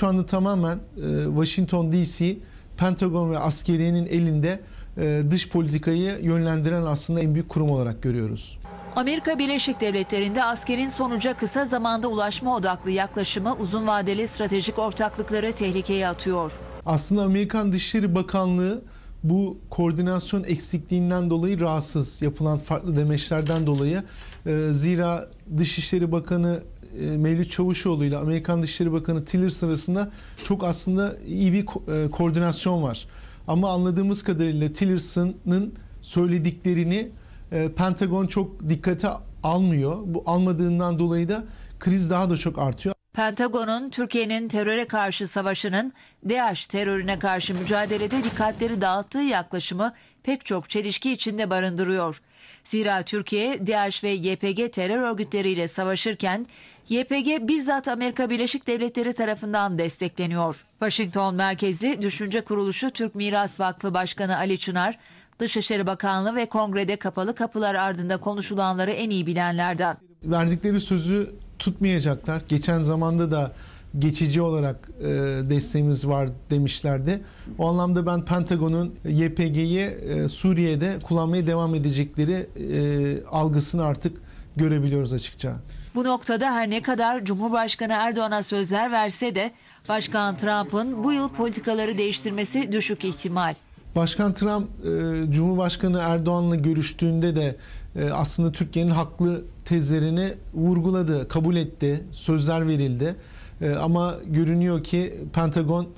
şu anda tamamen e, Washington DC, Pentagon ve askeriyenin elinde e, dış politikayı yönlendiren aslında en büyük kurum olarak görüyoruz. Amerika Birleşik Devletleri'nde askerin sonuca kısa zamanda ulaşma odaklı yaklaşımı uzun vadeli stratejik ortaklıkları tehlikeye atıyor. Aslında Amerikan Dışişleri Bakanlığı bu koordinasyon eksikliğinden dolayı rahatsız yapılan farklı demeçlerden dolayı. E, zira Dışişleri Bakanı e, Mevlüt Çavuşoğlu ile Amerikan Dışişleri Bakanı Tillerson arasında çok aslında iyi bir e, koordinasyon var. Ama anladığımız kadarıyla Tillerson'ın söylediklerini e, Pentagon çok dikkate almıyor. Bu almadığından dolayı da kriz daha da çok artıyor. Pentagon'un Türkiye'nin teröre karşı savaşının DAEŞ terörüne karşı mücadelede dikkatleri dağıttığı yaklaşımı pek çok çelişki içinde barındırıyor. Zira Türkiye, DAEŞ ve YPG terör örgütleriyle savaşırken YPG bizzat Amerika Birleşik Devletleri tarafından destekleniyor. Washington merkezli düşünce kuruluşu Türk Miras Vakfı Başkanı Ali Çınar, Dışişleri Bakanlığı ve kongrede kapalı kapılar ardında konuşulanları en iyi bilenlerden. Verdikleri sözü tutmayacaklar. Geçen zamanda da geçici olarak e, desteğimiz var demişlerdi. O anlamda ben Pentagon'un YPG'yi e, Suriye'de kullanmaya devam edecekleri e, algısını artık görebiliyoruz açıkça. Bu noktada her ne kadar Cumhurbaşkanı Erdoğan'a sözler verse de Başkan Trump'ın bu yıl politikaları değiştirmesi düşük ihtimal. Başkan Trump e, Cumhurbaşkanı Erdoğan'la görüştüğünde de e, aslında Türkiye'nin haklı tezlerini vurguladı, kabul etti, sözler verildi. E, ama görünüyor ki Pentagon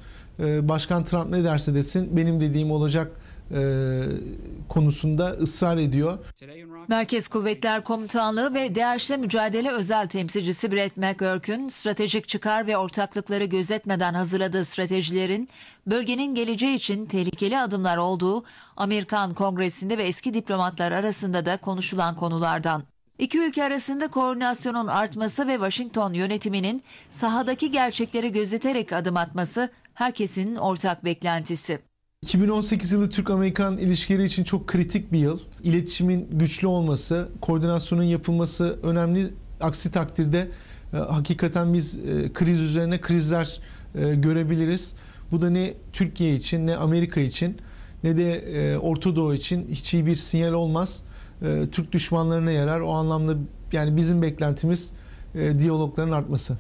e, Başkan Trump ne derse desin benim dediğim olacak e, konusunda ısrar ediyor. Merkez Kuvvetler Komutanlığı ve DAEŞ'le mücadele özel temsilcisi Brett McGurk'ün stratejik çıkar ve ortaklıkları gözetmeden hazırladığı stratejilerin bölgenin geleceği için tehlikeli adımlar olduğu Amerikan Kongresi'nde ve eski diplomatlar arasında da konuşulan konulardan. İki ülke arasında koordinasyonun artması ve Washington yönetiminin sahadaki gerçekleri gözeterek adım atması herkesin ortak beklentisi. 2018 yılı Türk-Amerikan ilişkileri için çok kritik bir yıl. İletişimin güçlü olması, koordinasyonun yapılması önemli. Aksi takdirde e, hakikaten biz e, kriz üzerine krizler e, görebiliriz. Bu da ne Türkiye için ne Amerika için ne de Orta Doğu için hiç iyi bir sinyal olmaz. E, Türk düşmanlarına yarar. O anlamda yani bizim beklentimiz e, diyalogların artması.